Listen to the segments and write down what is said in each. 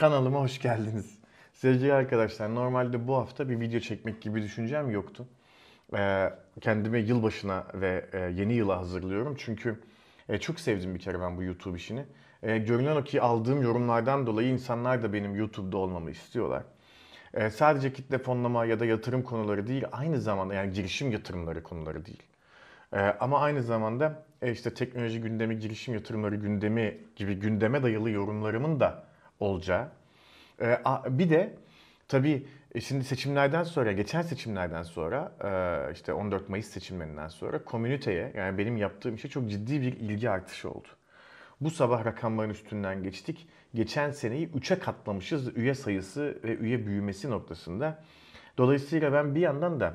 Kanalıma hoş geldiniz. Sevgili arkadaşlar normalde bu hafta bir video çekmek gibi düşüncem yoktu. Ee, kendime yılbaşına ve e, yeni yıla hazırlıyorum. Çünkü e, çok sevdim bir kere ben bu YouTube işini. E, görünen o ki aldığım yorumlardan dolayı insanlar da benim YouTube'da olmamı istiyorlar. E, sadece kitle fonlama ya da yatırım konuları değil, aynı zamanda yani girişim yatırımları konuları değil. E, ama aynı zamanda e, işte teknoloji gündemi, girişim yatırımları gündemi gibi gündeme dayalı yorumlarımın da olacağı. Ee, bir de tabii e, şimdi seçimlerden sonra, geçen seçimlerden sonra e, işte 14 Mayıs seçimlerinden sonra komüniteye yani benim yaptığım işe çok ciddi bir ilgi artışı oldu. Bu sabah rakamların üstünden geçtik. Geçen seneyi 3'e katlamışız üye sayısı ve üye büyümesi noktasında. Dolayısıyla ben bir yandan da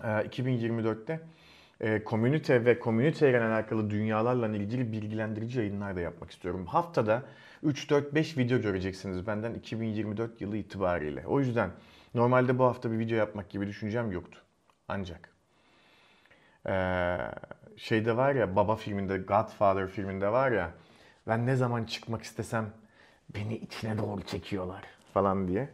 2024'te e, ee, komünite ve komüniteyle alakalı dünyalarla ilgili bilgilendirici yayınlar da yapmak istiyorum. Haftada 3-4-5 video göreceksiniz benden 2024 yılı itibariyle. O yüzden normalde bu hafta bir video yapmak gibi düşüncem yoktu. Ancak ee, şeyde var ya Baba filminde Godfather filminde var ya ben ne zaman çıkmak istesem beni içine doğru çekiyorlar falan diye.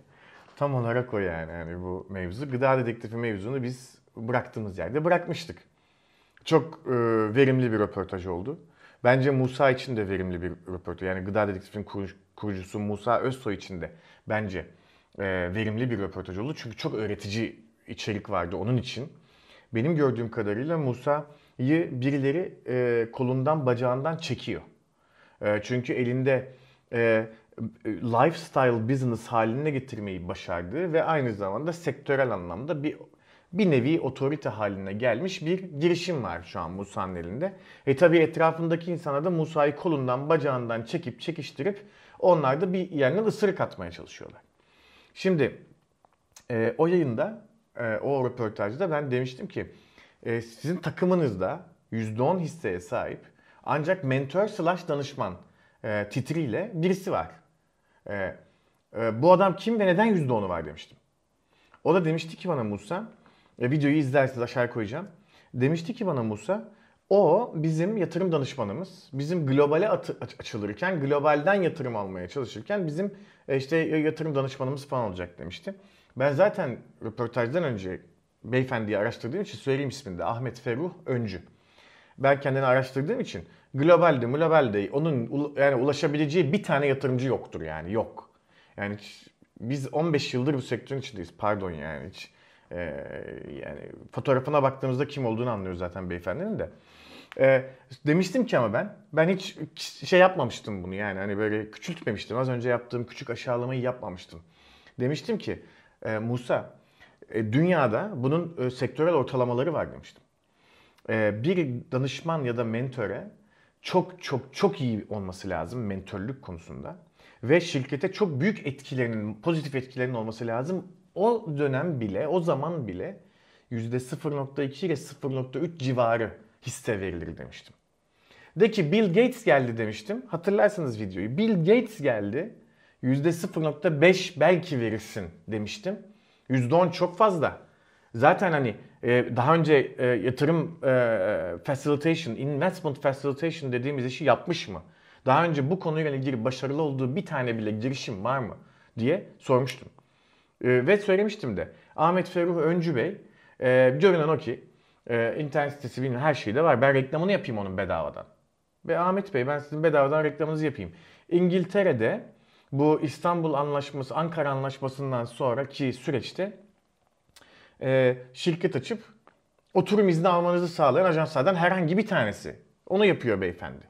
Tam olarak o yani, yani bu mevzu. Gıda dedektifi mevzunu biz bıraktığımız yerde bırakmıştık. Çok e, verimli bir röportaj oldu. Bence Musa için de verimli bir röportaj. Yani Gıda dedektifinin kurucusu Musa Özsoy için de bence e, verimli bir röportaj oldu. Çünkü çok öğretici içerik vardı onun için. Benim gördüğüm kadarıyla Musa'yı birileri e, kolundan bacağından çekiyor. E, çünkü elinde e, lifestyle business haline getirmeyi başardı ve aynı zamanda sektörel anlamda bir bir nevi otorite haline gelmiş bir girişim var şu an Musa'nın elinde. E tabi etrafındaki insana da Musa'yı kolundan bacağından çekip çekiştirip onlar da bir yerine ısırık atmaya çalışıyorlar. Şimdi e, o yayında, e, o röportajda ben demiştim ki e, sizin takımınızda %10 hisseye sahip ancak mentor slash danışman e, titriyle birisi var. E, e, bu adam kim ve neden %10'u var demiştim. O da demişti ki bana Musa e, videoyu izlersiniz aşağıya koyacağım. Demişti ki bana Musa o bizim yatırım danışmanımız. Bizim globale açılırken, globalden yatırım almaya çalışırken bizim e, işte yatırım danışmanımız falan olacak demişti. Ben zaten röportajdan önce beyefendiyi araştırdığım için söyleyeyim ismini de Ahmet Ferruh Öncü. Ben kendini araştırdığım için globalde, globalde onun yani ulaşabileceği bir tane yatırımcı yoktur yani yok. Yani hiç, biz 15 yıldır bu sektörün içindeyiz pardon yani hiç e, yani fotoğrafına baktığımızda kim olduğunu anlıyoruz zaten beyefendinin de. E, demiştim ki ama ben, ben hiç şey yapmamıştım bunu yani hani böyle küçültmemiştim. Az önce yaptığım küçük aşağılamayı yapmamıştım. Demiştim ki e, Musa e, dünyada bunun e, sektörel ortalamaları var demiştim. E, bir danışman ya da mentöre çok çok çok iyi olması lazım mentörlük konusunda ve şirkete çok büyük etkilerinin, pozitif etkilerinin olması lazım o dönem bile, o zaman bile %0.2 ile 0.3 civarı hisse verilir demiştim. De ki Bill Gates geldi demiştim. Hatırlarsanız videoyu. Bill Gates geldi. %0.5 belki verirsin demiştim. %10 çok fazla. Zaten hani e, daha önce e, yatırım e, facilitation, investment facilitation dediğimiz işi yapmış mı? Daha önce bu konuyla ilgili başarılı olduğu bir tane bile girişim var mı diye sormuştum. E, ve söylemiştim de Ahmet Feruh Öncü Bey, e, görünen o ki e, internet sitesi bilmem her şeyi de var. Ben reklamını yapayım onun bedavadan. Ve Ahmet Bey ben sizin bedavadan reklamınızı yapayım. İngiltere'de bu İstanbul Anlaşması, Ankara Anlaşması'ndan sonraki süreçte e, şirket açıp oturum izni almanızı sağlayan ajanslardan herhangi bir tanesi. Onu yapıyor beyefendi.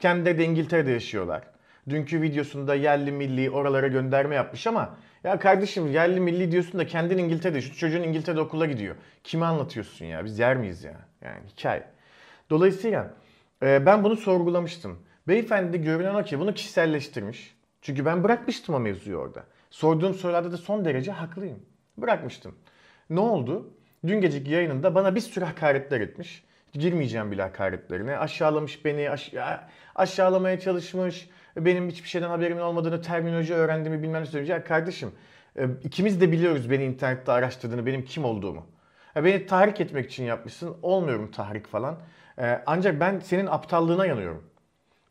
Kendileri de İngiltere'de yaşıyorlar. Dünkü videosunda yerli milli oralara gönderme yapmış ama ya kardeşim yerli milli diyorsun da kendin İngiltere'de. Şu çocuğun İngiltere'de okula gidiyor. Kime anlatıyorsun ya? Biz yer miyiz ya? Yani hikaye. Dolayısıyla e, ben bunu sorgulamıştım. Beyefendi de görünen o ki bunu kişiselleştirmiş. Çünkü ben bırakmıştım o mevzuyu orada. Sorduğum sorularda da son derece haklıyım. Bırakmıştım. Ne oldu? Dün geceki yayınında bana bir sürü hakaretler etmiş. Girmeyeceğim bile hakaretlerine. Aşağılamış beni, aş- aşağılamaya çalışmış benim hiçbir şeyden haberimin olmadığını, terminoloji öğrendiğimi bilmem ne ya kardeşim e, ikimiz de biliyoruz beni internette araştırdığını, benim kim olduğumu. Ya beni tahrik etmek için yapmışsın. Olmuyorum tahrik falan. E, ancak ben senin aptallığına yanıyorum.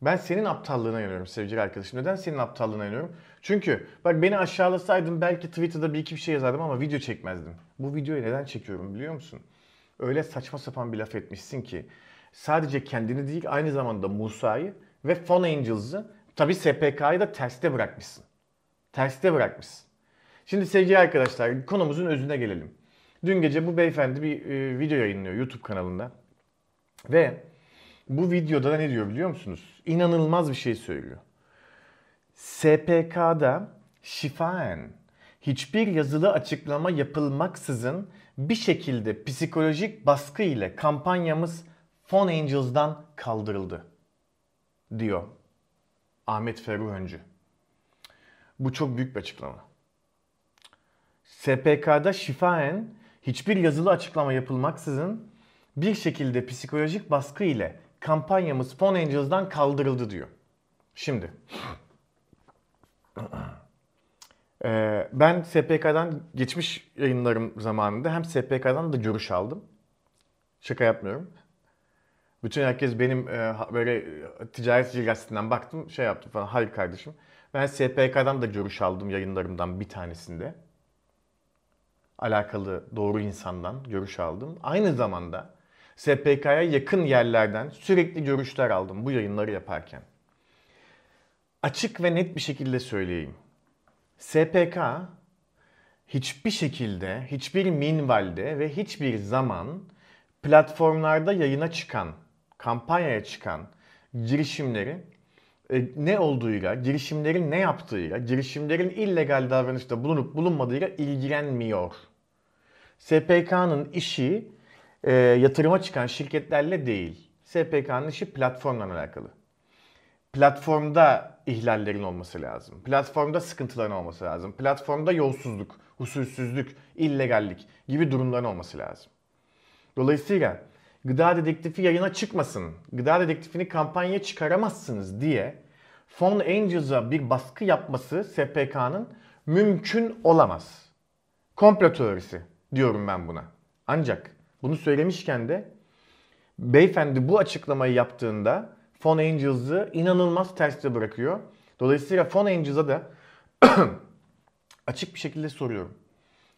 Ben senin aptallığına yanıyorum sevgili arkadaşım. Neden senin aptallığına yanıyorum? Çünkü bak beni aşağılasaydın belki Twitter'da bir iki bir şey yazardım ama video çekmezdim. Bu videoyu neden çekiyorum biliyor musun? Öyle saçma sapan bir laf etmişsin ki sadece kendini değil aynı zamanda Musa'yı ve Fun Angels'ı Tabi SPK'yı da terste bırakmışsın. Terste bırakmışsın. Şimdi sevgili arkadaşlar konumuzun özüne gelelim. Dün gece bu beyefendi bir e, video yayınlıyor YouTube kanalında. Ve bu videoda da ne diyor biliyor musunuz? İnanılmaz bir şey söylüyor. SPK'da şifaen hiçbir yazılı açıklama yapılmaksızın bir şekilde psikolojik baskı ile kampanyamız Phone Angels'dan kaldırıldı diyor Ahmet Ferruh Öncü. Bu çok büyük bir açıklama. SPK'da şifaen hiçbir yazılı açıklama yapılmaksızın bir şekilde psikolojik baskı ile kampanyamız fon Angels'dan kaldırıldı diyor. Şimdi. ben SPK'dan geçmiş yayınlarım zamanında hem SPK'dan da görüş aldım. Şaka yapmıyorum. Bütün herkes benim e, böyle e, ticaret sicil gazetesinden baktım şey yaptım falan. Hayır kardeşim. Ben SPK'dan da görüş aldım yayınlarımdan bir tanesinde. Alakalı doğru insandan görüş aldım. Aynı zamanda SPK'ya yakın yerlerden sürekli görüşler aldım bu yayınları yaparken. Açık ve net bir şekilde söyleyeyim. SPK hiçbir şekilde, hiçbir minvalde ve hiçbir zaman platformlarda yayına çıkan kampanyaya çıkan girişimleri e, ne olduğuyla, girişimlerin ne yaptığıyla, girişimlerin illegal davranışta bulunup bulunmadığıyla ilgilenmiyor. SPK'nın işi e, yatırıma çıkan şirketlerle değil. SPK'nın işi platformla alakalı. Platformda ihlallerin olması lazım. Platformda sıkıntıların olması lazım. Platformda yolsuzluk, usulsüzlük, illegallik gibi durumların olması lazım. Dolayısıyla gıda dedektifi yayına çıkmasın, gıda dedektifini kampanya çıkaramazsınız diye Fon Angels'a bir baskı yapması SPK'nın mümkün olamaz. Komplo teorisi diyorum ben buna. Ancak bunu söylemişken de beyefendi bu açıklamayı yaptığında Fon Angels'ı inanılmaz terste bırakıyor. Dolayısıyla Fon Angels'a da açık bir şekilde soruyorum.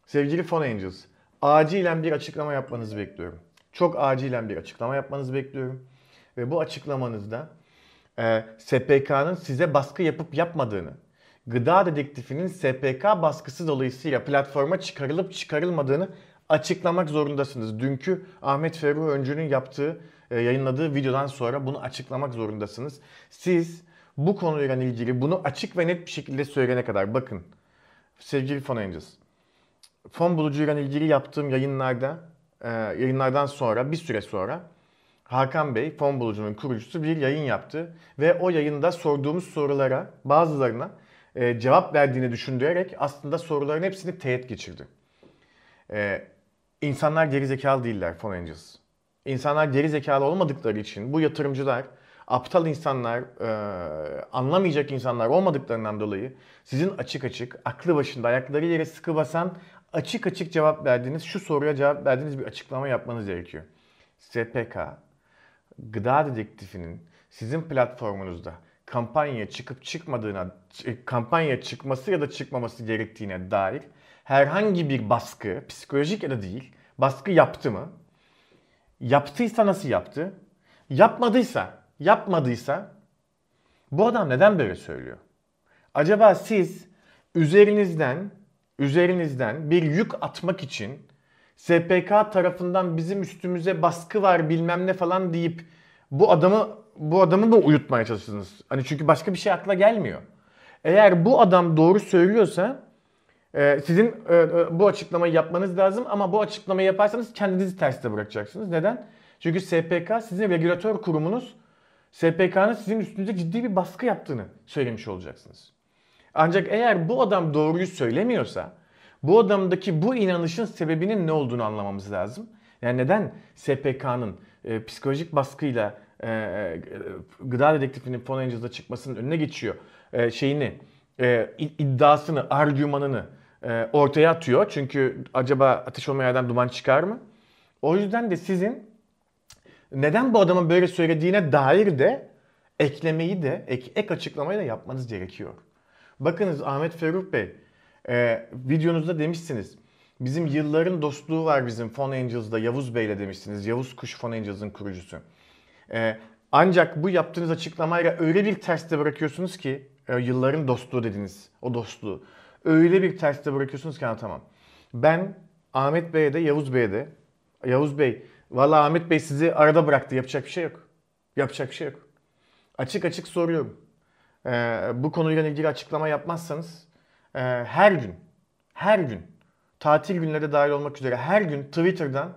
Sevgili Fon Angels, acilen bir açıklama yapmanızı bekliyorum çok acilen bir açıklama yapmanızı bekliyorum. Ve bu açıklamanızda e, SPK'nın size baskı yapıp yapmadığını, gıda dedektifinin SPK baskısı dolayısıyla platforma çıkarılıp çıkarılmadığını açıklamak zorundasınız. Dünkü Ahmet Ferruh Öncü'nün yaptığı, e, yayınladığı videodan sonra bunu açıklamak zorundasınız. Siz bu konuyla ilgili bunu açık ve net bir şekilde söyleyene kadar bakın sevgili fon angels. Fon bulucuyla ilgili yaptığım yayınlarda e, yayınlardan sonra bir süre sonra Hakan Bey, fon bulucunun kurucusu bir yayın yaptı ve o yayında sorduğumuz sorulara bazılarına e, cevap verdiğini düşündürerek aslında soruların hepsini teyit geçirdi. E, insanlar geri zekalı değiller fon angels. İnsanlar geri zekalı olmadıkları için bu yatırımcılar aptal insanlar, e, anlamayacak insanlar olmadıklarından dolayı sizin açık açık aklı başında ayakları yere sıkı basan açık açık cevap verdiğiniz, şu soruya cevap verdiğiniz bir açıklama yapmanız gerekiyor. SPK, gıda dedektifinin sizin platformunuzda kampanya çıkıp çıkmadığına, kampanya çıkması ya da çıkmaması gerektiğine dair herhangi bir baskı, psikolojik ya da değil, baskı yaptı mı? Yaptıysa nasıl yaptı? Yapmadıysa, yapmadıysa bu adam neden böyle söylüyor? Acaba siz üzerinizden üzerinizden bir yük atmak için SPK tarafından bizim üstümüze baskı var bilmem ne falan deyip bu adamı bu adamı da uyutmaya çalıştınız. Hani çünkü başka bir şey akla gelmiyor. Eğer bu adam doğru söylüyorsa e, sizin e, e, bu açıklamayı yapmanız lazım ama bu açıklamayı yaparsanız kendinizi terste bırakacaksınız. Neden? Çünkü SPK sizin regülatör kurumunuz SPK'nın sizin üstünüze ciddi bir baskı yaptığını söylemiş olacaksınız. Ancak eğer bu adam doğruyu söylemiyorsa bu adamdaki bu inanışın sebebinin ne olduğunu anlamamız lazım. Yani neden SPK'nın e, psikolojik baskıyla e, e, gıda dedektifinin fon Angels'da çıkmasının önüne geçiyor e, şeyini, e, iddiasını, argümanını e, ortaya atıyor. Çünkü acaba ateş olmayan duman çıkar mı? O yüzden de sizin neden bu adamın böyle söylediğine dair de eklemeyi de, ek, ek açıklamayı da yapmanız gerekiyor. Bakınız Ahmet Feruk Bey, e, videonuzda demişsiniz. Bizim yılların dostluğu var bizim Fon Angels'da Yavuz Bey'le demişsiniz. Yavuz Kuş Fon Angels'ın kurucusu. E, ancak bu yaptığınız açıklamayla öyle bir terste bırakıyorsunuz ki e, yılların dostluğu dediniz. O dostluğu. Öyle bir terste bırakıyorsunuz ki tamam Ben Ahmet Bey'e de Yavuz Bey'e de Yavuz Bey valla Ahmet Bey sizi arada bıraktı yapacak bir şey yok. Yapacak bir şey yok. Açık açık soruyorum e, bu konuyla ilgili açıklama yapmazsanız e, her gün, her gün, tatil günleri dahil olmak üzere her gün Twitter'dan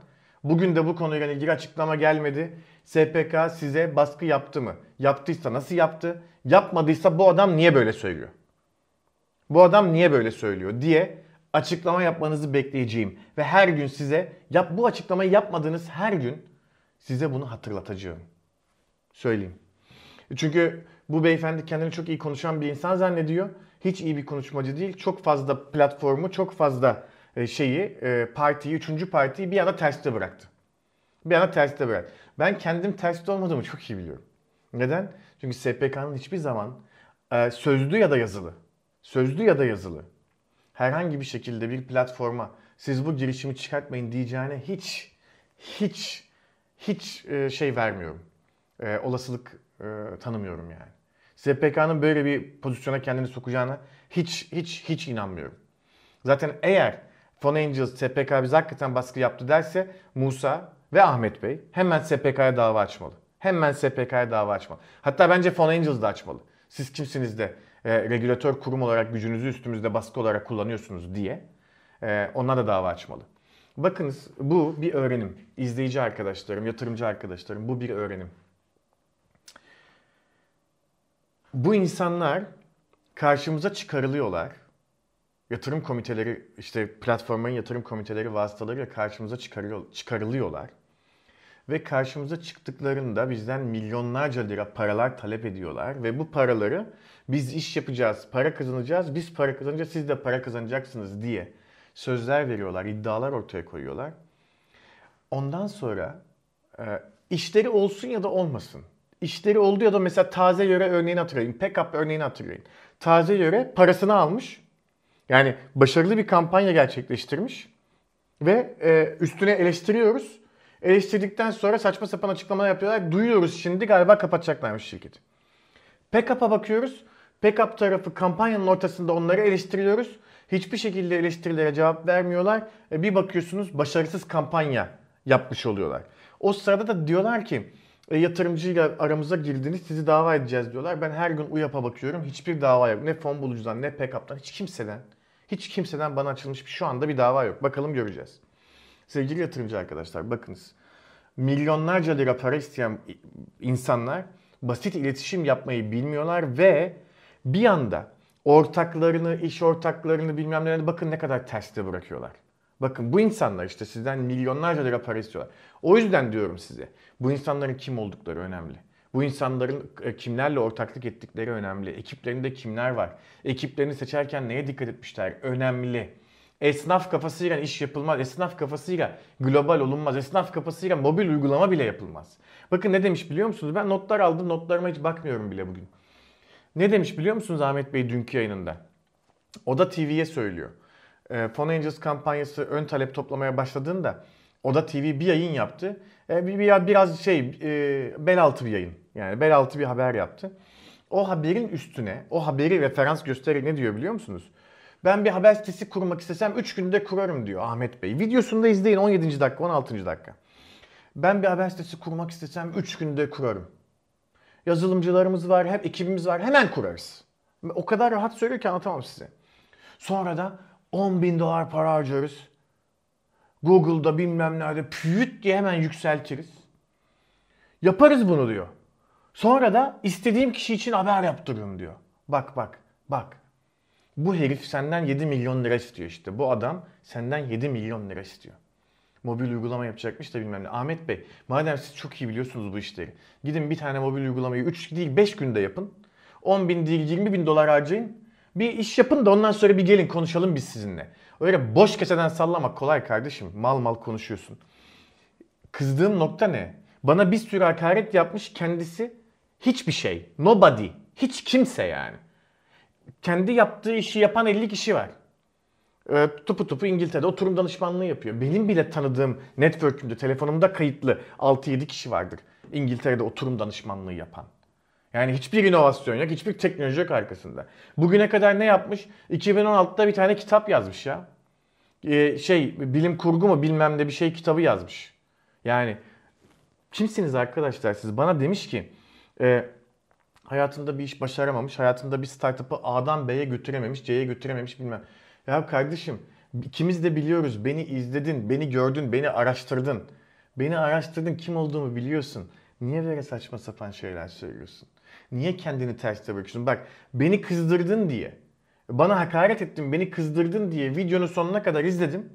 bugün de bu konuyla ilgili açıklama gelmedi. SPK size baskı yaptı mı? Yaptıysa nasıl yaptı? Yapmadıysa bu adam niye böyle söylüyor? Bu adam niye böyle söylüyor diye açıklama yapmanızı bekleyeceğim. Ve her gün size yap, bu açıklamayı yapmadığınız her gün size bunu hatırlatacağım. Söyleyeyim. Çünkü bu beyefendi kendini çok iyi konuşan bir insan zannediyor. Hiç iyi bir konuşmacı değil. Çok fazla platformu, çok fazla e, şeyi, e, partiyi, üçüncü partiyi bir anda terste bıraktı. Bir anda terste bıraktı. Ben kendim terste olmadığımı çok iyi biliyorum. Neden? Çünkü SPK'nın hiçbir zaman e, sözlü ya da yazılı, sözlü ya da yazılı herhangi bir şekilde bir platforma siz bu girişimi çıkartmayın diyeceğine hiç hiç hiç şey vermiyorum. olasılık tanımıyorum yani. SPK'nın böyle bir pozisyona kendini sokacağını hiç hiç hiç inanmıyorum. Zaten eğer Fon Angels SPK biz hakikaten baskı yaptı derse Musa ve Ahmet Bey hemen SPK'ya dava açmalı. Hemen SPK'ya dava açmalı. Hatta bence Fon Angels da açmalı. Siz kimsiniz de e, regülatör kurum olarak gücünüzü üstümüzde baskı olarak kullanıyorsunuz diye e, ona da dava açmalı. Bakınız bu bir öğrenim. İzleyici arkadaşlarım, yatırımcı arkadaşlarım bu bir öğrenim. Bu insanlar karşımıza çıkarılıyorlar. Yatırım komiteleri, işte platformların yatırım komiteleri vasıtalarıyla karşımıza çıkarıyor, çıkarılıyorlar. Ve karşımıza çıktıklarında bizden milyonlarca lira paralar talep ediyorlar. Ve bu paraları biz iş yapacağız, para kazanacağız, biz para kazanacağız, siz de para kazanacaksınız diye sözler veriyorlar, iddialar ortaya koyuyorlar. Ondan sonra e, işleri olsun ya da olmasın işleri oldu ya da mesela taze yöre örneğini hatırlayın. Pickup örneğini hatırlayın. Taze yöre parasını almış. Yani başarılı bir kampanya gerçekleştirmiş. Ve e, üstüne eleştiriyoruz. Eleştirdikten sonra saçma sapan açıklamalar yapıyorlar. Duyuyoruz şimdi galiba kapatacaklarmış şirketi. Packup'a bakıyoruz. Packup tarafı kampanyanın ortasında onları eleştiriyoruz. Hiçbir şekilde eleştirilere cevap vermiyorlar. E, bir bakıyorsunuz başarısız kampanya yapmış oluyorlar. O sırada da diyorlar ki e, yatırımcıyla aramıza girdiniz sizi dava edeceğiz diyorlar. Ben her gün UYAP'a bakıyorum hiçbir dava yok. Ne fon bulucudan ne PKP'dan hiç kimseden hiç kimseden bana açılmış bir şu anda bir dava yok. Bakalım göreceğiz. Sevgili yatırımcı arkadaşlar bakınız. Milyonlarca lira para isteyen insanlar basit iletişim yapmayı bilmiyorlar ve bir anda ortaklarını, iş ortaklarını bilmem ne bakın ne kadar terste bırakıyorlar. Bakın bu insanlar işte sizden milyonlarca lira para istiyorlar. O yüzden diyorum size bu insanların kim oldukları önemli. Bu insanların e, kimlerle ortaklık ettikleri önemli. Ekiplerinde kimler var? Ekiplerini seçerken neye dikkat etmişler? Önemli. Esnaf kafasıyla iş yapılmaz. Esnaf kafasıyla global olunmaz. Esnaf kafasıyla mobil uygulama bile yapılmaz. Bakın ne demiş biliyor musunuz? Ben notlar aldım. Notlarıma hiç bakmıyorum bile bugün. Ne demiş biliyor musunuz Ahmet Bey dünkü yayınında? da TV'ye söylüyor e, Phone Angels kampanyası ön talep toplamaya başladığında Oda TV bir yayın yaptı. E, bir, bir, biraz şey e, bel altı bir yayın. Yani bel altı bir haber yaptı. O haberin üstüne, o haberi referans göstererek ne diyor biliyor musunuz? Ben bir haber sitesi kurmak istesem 3 günde kurarım diyor Ahmet Bey. Videosunu da izleyin 17. dakika, 16. dakika. Ben bir haber sitesi kurmak istesem 3 günde kurarım. Yazılımcılarımız var, hep ekibimiz var. Hemen kurarız. O kadar rahat söylüyor ki anlatamam size. Sonra da 10 bin dolar para harcarız. Google'da bilmem nerede püyüt diye hemen yükseltiriz. Yaparız bunu diyor. Sonra da istediğim kişi için haber yaptırırım diyor. Bak bak bak. Bu herif senden 7 milyon lira istiyor işte. Bu adam senden 7 milyon lira istiyor. Mobil uygulama yapacakmış da bilmem ne. Ahmet Bey madem siz çok iyi biliyorsunuz bu işleri. Gidin bir tane mobil uygulamayı 3 değil 5 günde yapın. 10 bin değil 20 bin dolar harcayın. Bir iş yapın da ondan sonra bir gelin konuşalım biz sizinle. Öyle boş keseden sallamak kolay kardeşim. Mal mal konuşuyorsun. Kızdığım nokta ne? Bana bir sürü hakaret yapmış kendisi hiçbir şey. Nobody. Hiç kimse yani. Kendi yaptığı işi yapan 50 kişi var. E, tupu tupu İngiltere'de oturum danışmanlığı yapıyor. Benim bile tanıdığım network'ümde telefonumda kayıtlı 6-7 kişi vardır. İngiltere'de oturum danışmanlığı yapan. Yani hiçbir inovasyon yok, hiçbir teknoloji yok arkasında. Bugüne kadar ne yapmış? 2016'da bir tane kitap yazmış ya. Ee, şey, bilim kurgu mu bilmem de bir şey kitabı yazmış. Yani kimsiniz arkadaşlar siz? Bana demiş ki e, hayatında bir iş başaramamış, hayatında bir startup'ı A'dan B'ye götürememiş, C'ye götürememiş bilmem. Ya kardeşim ikimiz de biliyoruz. Beni izledin, beni gördün, beni araştırdın. Beni araştırdın, kim olduğumu biliyorsun. Niye böyle saçma sapan şeyler söylüyorsun? Niye kendini terste bırakıyorsun? Bak beni kızdırdın diye. Bana hakaret ettin, beni kızdırdın diye videonun sonuna kadar izledim.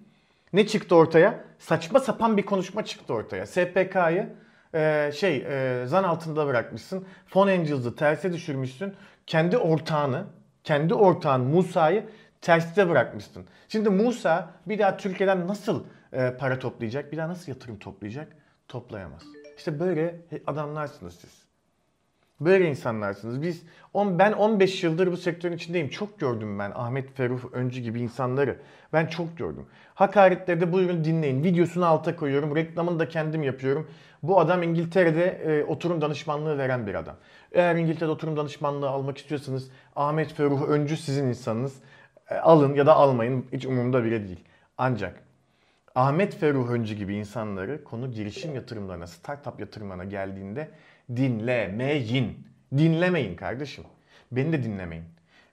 Ne çıktı ortaya? Saçma sapan bir konuşma çıktı ortaya. SPK'yı e, şey e, zan altında bırakmışsın. Fon Angels'ı terse düşürmüşsün. Kendi ortağını, kendi ortağın Musa'yı terste bırakmışsın. Şimdi Musa bir daha Türkiye'den nasıl e, para toplayacak? Bir daha nasıl yatırım toplayacak? Toplayamaz. İşte böyle adamlarsınız siz. Böyle insanlarsınız. Biz on, ben 15 yıldır bu sektörün içindeyim. Çok gördüm ben Ahmet Feruf Öncü gibi insanları. Ben çok gördüm. Hakaretlerde buyurun dinleyin. Videosunu alta koyuyorum. Reklamını da kendim yapıyorum. Bu adam İngiltere'de e, oturum danışmanlığı veren bir adam. Eğer İngiltere'de oturum danışmanlığı almak istiyorsanız Ahmet Feruf Öncü sizin insanınız. E, alın ya da almayın. Hiç umurumda bile değil. Ancak Ahmet Ferruh Öncü gibi insanları konu girişim yatırımlarına, startup yatırımlarına geldiğinde dinlemeyin. Dinlemeyin kardeşim. Beni de dinlemeyin.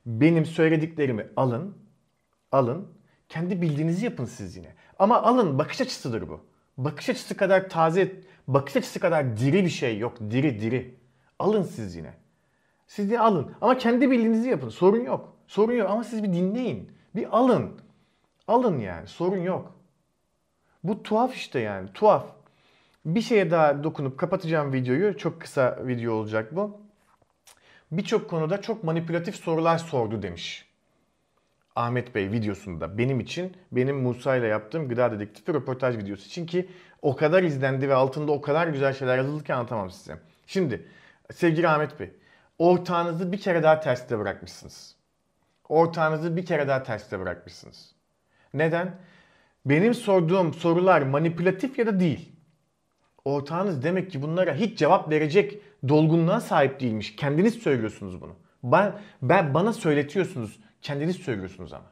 Benim söylediklerimi alın, alın. Kendi bildiğinizi yapın siz yine. Ama alın bakış açısıdır bu. Bakış açısı kadar taze, bakış açısı kadar diri bir şey yok. Diri diri. Alın siz yine. Siz de alın. Ama kendi bildiğinizi yapın. Sorun yok. Sorun yok ama siz bir dinleyin. Bir alın. Alın yani. Sorun yok. Bu tuhaf işte yani tuhaf. Bir şeye daha dokunup kapatacağım videoyu. Çok kısa video olacak bu. Birçok konuda çok manipülatif sorular sordu demiş. Ahmet Bey videosunda benim için benim Musa ile yaptığım gıda dedektifi röportaj videosu Çünkü o kadar izlendi ve altında o kadar güzel şeyler yazıldı ki anlatamam size. Şimdi sevgili Ahmet Bey ortağınızı bir kere daha terste bırakmışsınız. Ortağınızı bir kere daha terste bırakmışsınız. Neden? benim sorduğum sorular manipülatif ya da değil. Ortağınız demek ki bunlara hiç cevap verecek dolgunluğa sahip değilmiş. Kendiniz söylüyorsunuz bunu. Ben, ben bana söyletiyorsunuz. Kendiniz söylüyorsunuz ama.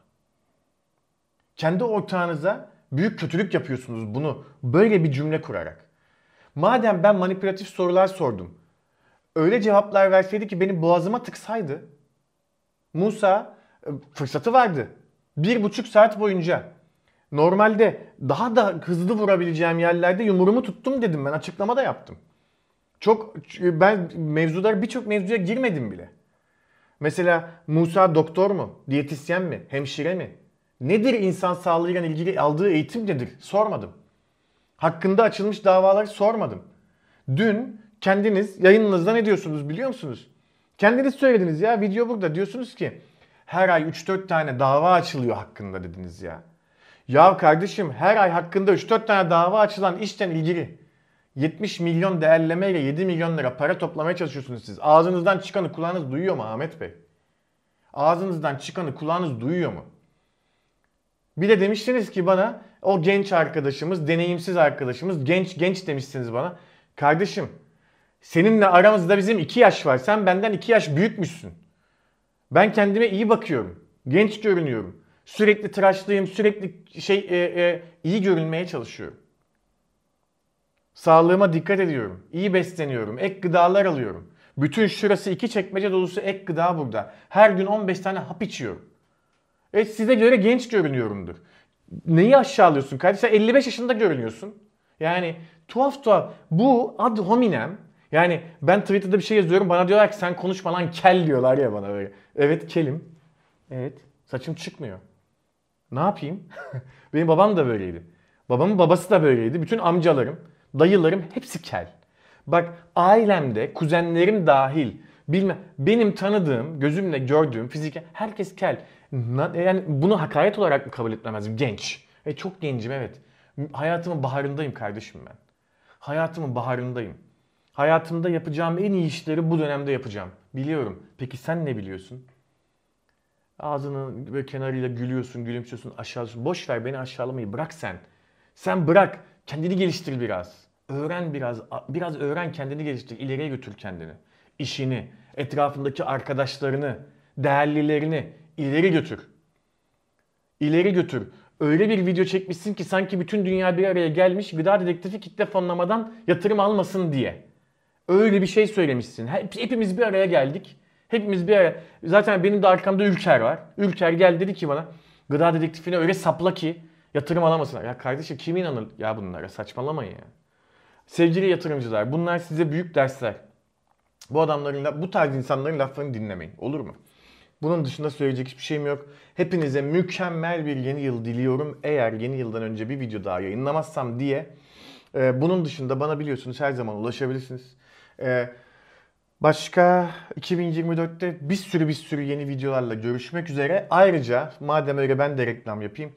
Kendi ortağınıza büyük kötülük yapıyorsunuz bunu böyle bir cümle kurarak. Madem ben manipülatif sorular sordum. Öyle cevaplar verseydi ki benim boğazıma tıksaydı. Musa e, fırsatı vardı. Bir buçuk saat boyunca Normalde daha da hızlı vurabileceğim yerlerde yumruğumu tuttum dedim ben açıklama da yaptım. Çok ben mevzular birçok mevzuya girmedim bile. Mesela Musa doktor mu? Diyetisyen mi? Hemşire mi? Nedir insan sağlığıyla ilgili aldığı eğitim nedir? Sormadım. Hakkında açılmış davaları sormadım. Dün kendiniz yayınınızda ne diyorsunuz biliyor musunuz? Kendiniz söylediniz ya video burada diyorsunuz ki her ay 3-4 tane dava açılıyor hakkında dediniz ya. Ya kardeşim her ay hakkında 3-4 tane dava açılan işten ilgili 70 milyon değerleme ile 7 milyon lira para toplamaya çalışıyorsunuz siz. Ağzınızdan çıkanı kulağınız duyuyor mu Ahmet Bey? Ağzınızdan çıkanı kulağınız duyuyor mu? Bir de demiştiniz ki bana o genç arkadaşımız, deneyimsiz arkadaşımız, genç genç demişsiniz bana. Kardeşim seninle aramızda bizim 2 yaş var. Sen benden 2 yaş büyükmüşsün. Ben kendime iyi bakıyorum. Genç görünüyorum. Sürekli tıraşlıyım, sürekli şey e, e, iyi görünmeye çalışıyorum. Sağlığıma dikkat ediyorum. iyi besleniyorum. Ek gıdalar alıyorum. Bütün şurası iki çekmece dolusu ek gıda burada. Her gün 15 tane hap içiyorum. E size göre genç görünüyorumdur. Neyi aşağılıyorsun kardeşim? Sen 55 yaşında görünüyorsun. Yani tuhaf tuhaf. Bu ad hominem. Yani ben Twitter'da bir şey yazıyorum. Bana diyorlar ki sen konuşma lan kel diyorlar ya bana böyle. Evet kelim. Evet. Saçım çıkmıyor. Ne yapayım? Benim babam da böyleydi. Babamın babası da böyleydi. Bütün amcalarım, dayılarım hepsi kel. Bak ailemde, kuzenlerim dahil bilme benim tanıdığım, gözümle gördüğüm fiziken herkes kel. yani bunu hakaret olarak mı kabul etmemezdim? Genç. E çok gencim evet. Hayatımın baharındayım kardeşim ben. Hayatımın baharındayım. Hayatımda yapacağım en iyi işleri bu dönemde yapacağım. Biliyorum. Peki sen ne biliyorsun? Ağzının böyle kenarıyla gülüyorsun, gülümsüyorsun, aşağılıyorsun. Boş ver beni aşağılamayı bırak sen. Sen bırak. Kendini geliştir biraz. Öğren biraz. Biraz öğren kendini geliştir. İleriye götür kendini. İşini, etrafındaki arkadaşlarını, değerlilerini ileri götür. İleri götür. Öyle bir video çekmişsin ki sanki bütün dünya bir araya gelmiş gıda dedektifi kitle fonlamadan yatırım almasın diye. Öyle bir şey söylemişsin. Hep, hepimiz bir araya geldik. Hepimiz bir ara zaten benim de arkamda Ülker var. Ülker geldi dedi ki bana gıda dedektifine öyle sapla ki yatırım alamasınlar. Ya kardeşim kim inanır ya bunlara saçmalamayın ya. Sevgili yatırımcılar bunlar size büyük dersler. Bu adamların, bu tarz insanların laflarını dinlemeyin. Olur mu? Bunun dışında söyleyecek hiçbir şeyim yok. Hepinize mükemmel bir yeni yıl diliyorum. Eğer yeni yıldan önce bir video daha yayınlamazsam diye. Ee, bunun dışında bana biliyorsunuz her zaman ulaşabilirsiniz. Ee, Başka 2024'te bir sürü bir sürü yeni videolarla görüşmek üzere. Ayrıca madem öyle ben de reklam yapayım.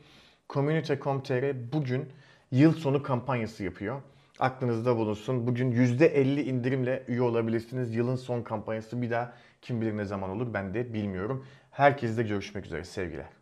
Community.com.tr bugün yıl sonu kampanyası yapıyor. Aklınızda bulunsun. Bugün %50 indirimle üye olabilirsiniz. Yılın son kampanyası bir daha kim bilir ne zaman olur ben de bilmiyorum. Herkesle görüşmek üzere sevgiler.